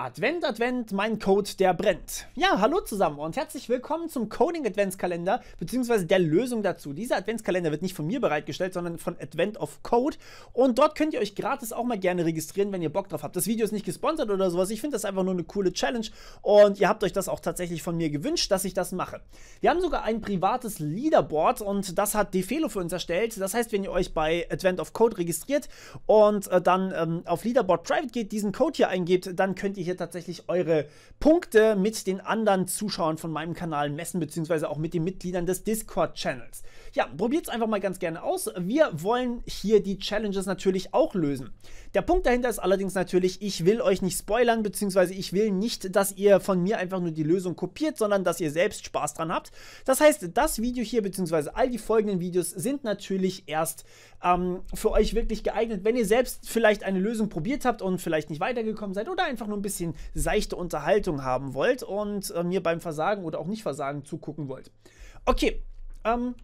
Advent, Advent, mein Code, der brennt. Ja, hallo zusammen und herzlich willkommen zum Coding Adventskalender bzw. der Lösung dazu. Dieser Adventskalender wird nicht von mir bereitgestellt, sondern von Advent of Code und dort könnt ihr euch gratis auch mal gerne registrieren, wenn ihr Bock drauf habt. Das Video ist nicht gesponsert oder sowas. Ich finde das einfach nur eine coole Challenge und ihr habt euch das auch tatsächlich von mir gewünscht, dass ich das mache. Wir haben sogar ein privates Leaderboard und das hat Defelo für uns erstellt. Das heißt, wenn ihr euch bei Advent of Code registriert und äh, dann ähm, auf Leaderboard Private geht, diesen Code hier eingebt, dann könnt ihr hier hier tatsächlich eure Punkte mit den anderen Zuschauern von meinem Kanal messen, beziehungsweise auch mit den Mitgliedern des Discord-Channels. Ja, probiert es einfach mal ganz gerne aus. Wir wollen hier die Challenges natürlich auch lösen. Der Punkt dahinter ist allerdings natürlich, ich will euch nicht spoilern, beziehungsweise ich will nicht, dass ihr von mir einfach nur die Lösung kopiert, sondern dass ihr selbst Spaß dran habt. Das heißt, das Video hier, beziehungsweise all die folgenden Videos sind natürlich erst ähm, für euch wirklich geeignet, wenn ihr selbst vielleicht eine Lösung probiert habt und vielleicht nicht weitergekommen seid oder einfach nur ein bisschen bisschen seichte Unterhaltung haben wollt und äh, mir beim Versagen oder auch nicht Versagen zugucken wollt. Okay, ähm,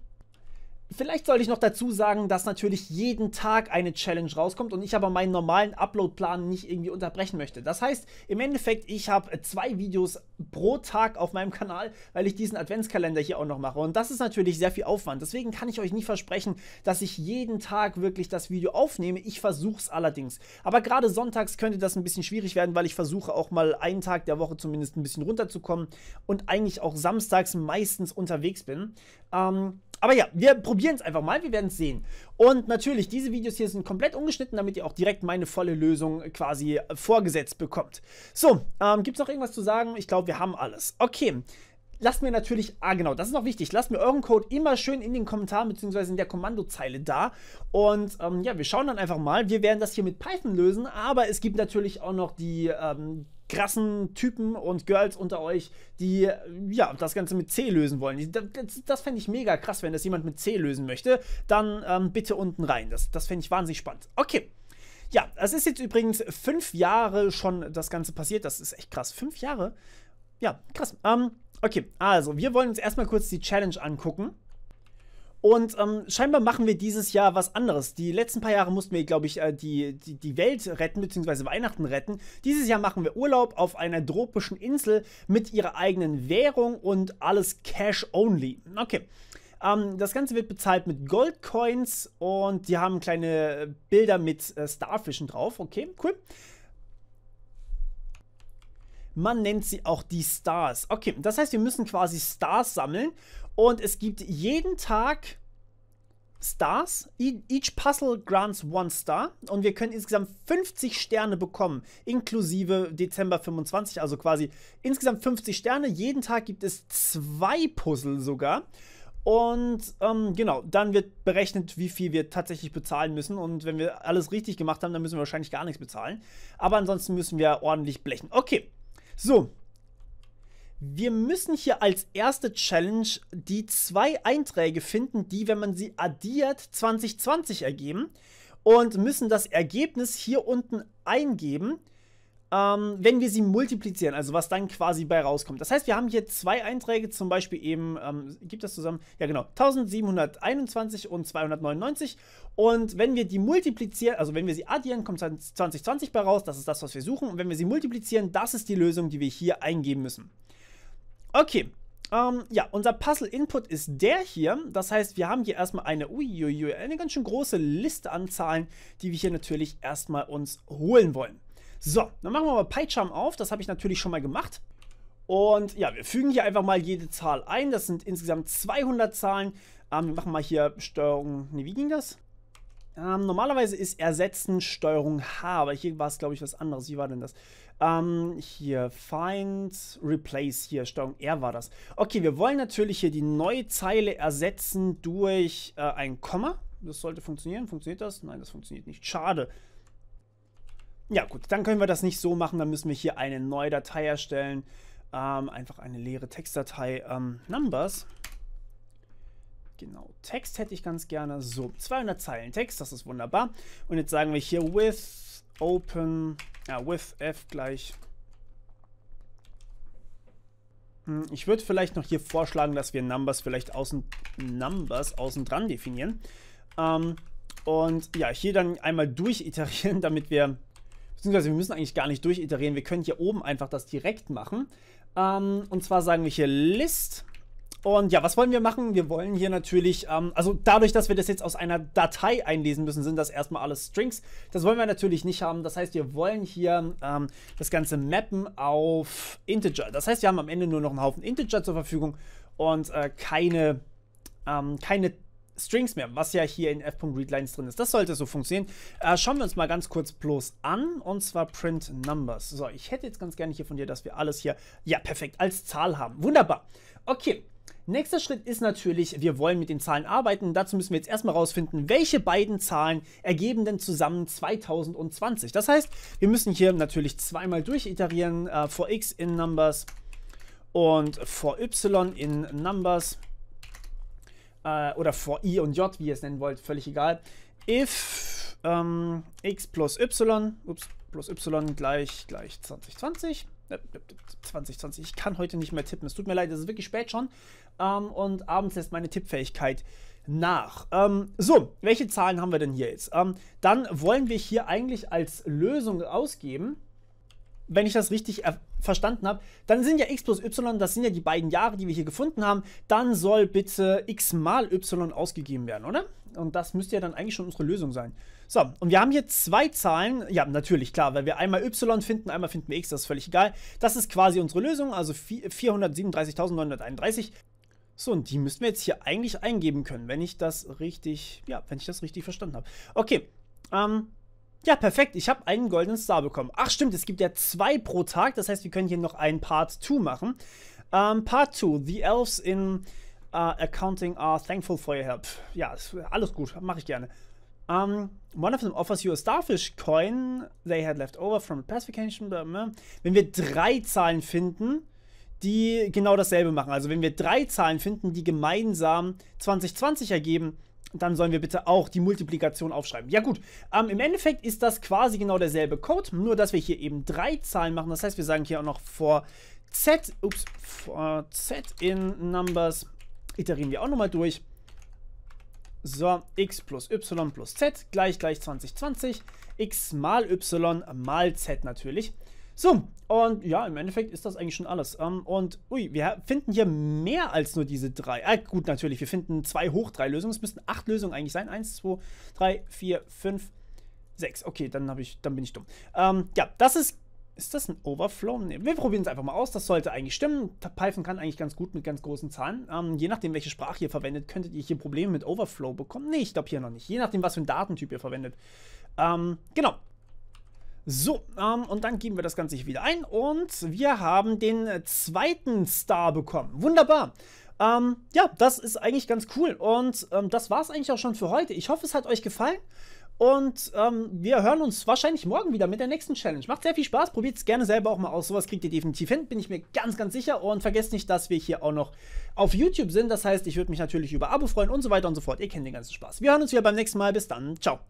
Vielleicht sollte ich noch dazu sagen, dass natürlich jeden Tag eine Challenge rauskommt und ich aber meinen normalen Uploadplan nicht irgendwie unterbrechen möchte. Das heißt, im Endeffekt, ich habe zwei Videos pro Tag auf meinem Kanal, weil ich diesen Adventskalender hier auch noch mache. Und das ist natürlich sehr viel Aufwand. Deswegen kann ich euch nicht versprechen, dass ich jeden Tag wirklich das Video aufnehme. Ich versuche es allerdings. Aber gerade sonntags könnte das ein bisschen schwierig werden, weil ich versuche auch mal einen Tag der Woche zumindest ein bisschen runterzukommen und eigentlich auch samstags meistens unterwegs bin. Ähm, aber ja, wir probieren probieren es einfach mal, wir werden es sehen. Und natürlich, diese Videos hier sind komplett ungeschnitten, damit ihr auch direkt meine volle Lösung äh, quasi äh, vorgesetzt bekommt. So, ähm, gibt es noch irgendwas zu sagen? Ich glaube, wir haben alles. Okay. Lasst mir natürlich, ah genau, das ist noch wichtig, lasst mir euren Code immer schön in den Kommentaren bzw. in der Kommandozeile da. Und ähm, ja, wir schauen dann einfach mal. Wir werden das hier mit Python lösen, aber es gibt natürlich auch noch die ähm, krassen Typen und Girls unter euch, die ja das Ganze mit C lösen wollen. Das, das, das fände ich mega krass, wenn das jemand mit C lösen möchte. Dann ähm, bitte unten rein. Das, das fände ich wahnsinnig spannend. Okay. Ja, es ist jetzt übrigens fünf Jahre schon das Ganze passiert. Das ist echt krass. Fünf Jahre? Ja, krass. Ähm, okay, also wir wollen uns erstmal kurz die Challenge angucken. Und ähm, scheinbar machen wir dieses Jahr was anderes. Die letzten paar Jahre mussten wir, glaube ich, äh, die, die, die Welt retten, beziehungsweise Weihnachten retten. Dieses Jahr machen wir Urlaub auf einer tropischen Insel mit ihrer eigenen Währung und alles Cash only. Okay. Ähm, das Ganze wird bezahlt mit Goldcoins und die haben kleine äh, Bilder mit äh, Starfischen drauf. Okay, cool. Man nennt sie auch die Stars. Okay, das heißt, wir müssen quasi Stars sammeln und es gibt jeden Tag Stars. Each Puzzle grants one Star. Und wir können insgesamt 50 Sterne bekommen, inklusive Dezember 25, also quasi insgesamt 50 Sterne. Jeden Tag gibt es zwei Puzzle sogar. Und ähm, genau, dann wird berechnet, wie viel wir tatsächlich bezahlen müssen. Und wenn wir alles richtig gemacht haben, dann müssen wir wahrscheinlich gar nichts bezahlen. Aber ansonsten müssen wir ordentlich blechen. Okay, so, wir müssen hier als erste Challenge die zwei Einträge finden, die, wenn man sie addiert, 2020 ergeben und müssen das Ergebnis hier unten eingeben, ähm, wenn wir sie multiplizieren, also was dann quasi bei rauskommt. Das heißt, wir haben hier zwei Einträge, zum Beispiel eben, ähm, gibt das zusammen, ja genau, 1721 und 299 und wenn wir die multiplizieren, also wenn wir sie addieren, kommt 2020 bei raus, das ist das, was wir suchen und wenn wir sie multiplizieren, das ist die Lösung, die wir hier eingeben müssen. Okay, ähm, ja, unser Puzzle-Input ist der hier. Das heißt, wir haben hier erstmal eine, uiuiui, eine ganz schön große Liste an Zahlen, die wir hier natürlich erstmal uns holen wollen. So, dann machen wir mal PyCharm auf. Das habe ich natürlich schon mal gemacht. Und ja, wir fügen hier einfach mal jede Zahl ein. Das sind insgesamt 200 Zahlen. Ähm, wir machen mal hier Steuerung, nee, wie ging das? Ähm, normalerweise ist Ersetzen Steuerung H, aber hier war es, glaube ich, was anderes. Wie war denn das? Ähm, hier, Find, Replace, hier, Steuerung R war das. Okay, wir wollen natürlich hier die neue Zeile ersetzen durch äh, ein Komma. Das sollte funktionieren. Funktioniert das? Nein, das funktioniert nicht. Schade. Ja gut, dann können wir das nicht so machen. Dann müssen wir hier eine neue Datei erstellen. Ähm, einfach eine leere Textdatei ähm, Numbers. Genau, Text hätte ich ganz gerne. So, 200 Zeilen Text, das ist wunderbar. Und jetzt sagen wir hier with open, ja, with f gleich. Hm, ich würde vielleicht noch hier vorschlagen, dass wir Numbers vielleicht außen, Numbers außen dran definieren. Ähm, und ja, hier dann einmal durchiterieren, damit wir, beziehungsweise wir müssen eigentlich gar nicht durchiterieren, wir können hier oben einfach das direkt machen. Ähm, und zwar sagen wir hier List und ja, was wollen wir machen? Wir wollen hier natürlich, ähm, also dadurch, dass wir das jetzt aus einer Datei einlesen müssen, sind das erstmal alles Strings. Das wollen wir natürlich nicht haben. Das heißt, wir wollen hier ähm, das Ganze mappen auf Integer. Das heißt, wir haben am Ende nur noch einen Haufen Integer zur Verfügung und äh, keine, ähm, keine Strings mehr, was ja hier in f.readlines drin ist. Das sollte so funktionieren. Äh, schauen wir uns mal ganz kurz bloß an, und zwar print numbers. So, ich hätte jetzt ganz gerne hier von dir, dass wir alles hier, ja, perfekt, als Zahl haben. Wunderbar. Okay, Nächster Schritt ist natürlich, wir wollen mit den Zahlen arbeiten. Dazu müssen wir jetzt erstmal rausfinden, welche beiden Zahlen ergeben denn zusammen 2020. Das heißt, wir müssen hier natürlich zweimal durchiterieren. Äh, for x in numbers und for y in numbers äh, oder for i und j, wie ihr es nennen wollt, völlig egal. If ähm, x plus y, ups, plus y gleich, gleich 2020 2020. Äh, ich kann heute nicht mehr tippen. Es tut mir leid, es ist wirklich spät schon. Ähm, und abends lässt meine Tippfähigkeit nach. Ähm, so, welche Zahlen haben wir denn hier jetzt? Ähm, dann wollen wir hier eigentlich als Lösung ausgeben, wenn ich das richtig verstanden habe, dann sind ja x plus y, das sind ja die beiden Jahre, die wir hier gefunden haben, dann soll bitte x mal y ausgegeben werden, oder? Und das müsste ja dann eigentlich schon unsere Lösung sein. So, und wir haben hier zwei Zahlen. Ja, natürlich, klar, weil wir einmal y finden, einmal finden wir x, das ist völlig egal. Das ist quasi unsere Lösung, also 437.931. So, und die müssten wir jetzt hier eigentlich eingeben können, wenn ich das richtig, ja, wenn ich das richtig verstanden habe. Okay, ähm, ja, perfekt. Ich habe einen goldenen Star bekommen. Ach stimmt, es gibt ja zwei pro Tag. Das heißt, wir können hier noch einen Part 2 machen. Ähm, Part 2, The Elves in Uh, accounting are äh, thankful for your help. Ja, alles gut, mache ich gerne. Um, ähm, one of them offers you a starfish coin they had left over from a pacification. Wenn wir drei Zahlen finden, die genau dasselbe machen. Also wenn wir drei Zahlen finden, die gemeinsam 2020 ergeben, dann sollen wir bitte auch die Multiplikation aufschreiben. Ja gut, ähm, im Endeffekt ist das quasi genau derselbe Code, nur dass wir hier eben drei Zahlen machen. Das heißt, wir sagen hier auch noch vor z, ups, vor z in numbers iterieren wir auch nochmal durch. So, x plus y plus z gleich gleich 2020. x mal y mal z natürlich. So, und ja, im Endeffekt ist das eigentlich schon alles. Ähm, und, ui, wir finden hier mehr als nur diese drei. Ah, gut, natürlich, wir finden zwei hoch drei Lösungen. Es müssten acht Lösungen eigentlich sein. Eins, zwei, drei, vier, fünf, sechs. Okay, dann, ich, dann bin ich dumm. Ähm, ja, das ist ist das ein Overflow? Nee, wir probieren es einfach mal aus. Das sollte eigentlich stimmen. Python kann eigentlich ganz gut mit ganz großen Zahlen. Ähm, je nachdem, welche Sprache ihr verwendet, könntet ihr hier Probleme mit Overflow bekommen. Nee, ich glaube hier noch nicht. Je nachdem, was für ein Datentyp ihr verwendet. Ähm, genau. So, ähm, und dann geben wir das Ganze hier wieder ein. Und wir haben den äh, zweiten Star bekommen. Wunderbar. Ähm, ja, das ist eigentlich ganz cool. Und ähm, das war es eigentlich auch schon für heute. Ich hoffe, es hat euch gefallen. Und ähm, wir hören uns wahrscheinlich morgen wieder mit der nächsten Challenge. Macht sehr viel Spaß, probiert es gerne selber auch mal aus. Sowas kriegt ihr definitiv hin, bin ich mir ganz, ganz sicher. Und vergesst nicht, dass wir hier auch noch auf YouTube sind. Das heißt, ich würde mich natürlich über Abo freuen und so weiter und so fort. Ihr kennt den ganzen Spaß. Wir hören uns wieder beim nächsten Mal. Bis dann. Ciao.